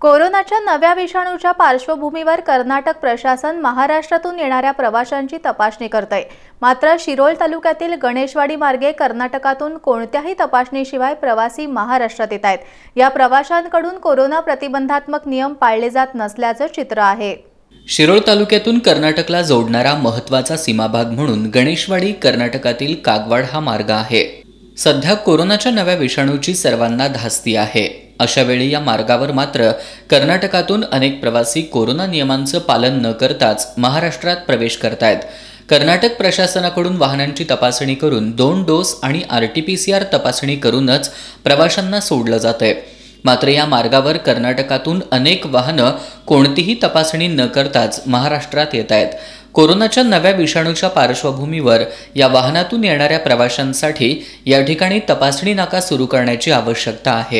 कोरोनाच्या नव्या विषाणूच्या पार्श्वभूमीवर कर्नाटक प्रशासन महाराष्ट्रातून येणाऱ्या प्रवाशांची तपासणी आहे मात्र शिरोळ तालुक्यातील गणेशवाडी मार्गे कर्नाटकातून कोणत्याही तपासणीशिवाय प्रवासी महाराष्ट्रात येत आहेत या प्रवाशांकडून कोरोना प्रतिबंधात्मक नियम पाळले जात नसल्याचं चित्र आहे शिरोळ तालुक्यातून कर्नाटकला जोडणारा महत्वाचा सीमाभाग म्हणून गणेशवाडी कर्नाटकातील कागवाड हा मार्ग आहे सध्या कोरोनाच्या नव्या विषाणूची सर्वांना धास्ती आहे अशावेळी या मार्गावर मात्र कर्नाटकातून अनेक प्रवासी कोरोना नियमांचं पालन न करताच महाराष्ट्रात प्रवेश करतायत कर्नाटक प्रशासनाकडून वाहनांची तपासणी करून दोन डोस आणि R T P C R तपासणी करूनच प्रवाशांना सोडलं जात आहे मात्र या मार्गावर कर्नाटकातून अनेक वाहनं कोणतीही तपासणी न करताच महाराष्ट्रात येत आहेत कोरोनाच्या नव्या विषाणूच्या पार्श्वभूमीवर या वाहनातून येणाऱ्या प्रवाशांसाठी या ठिकाणी तपासणी नाका सुरू करण्याची आवश्यकता आहे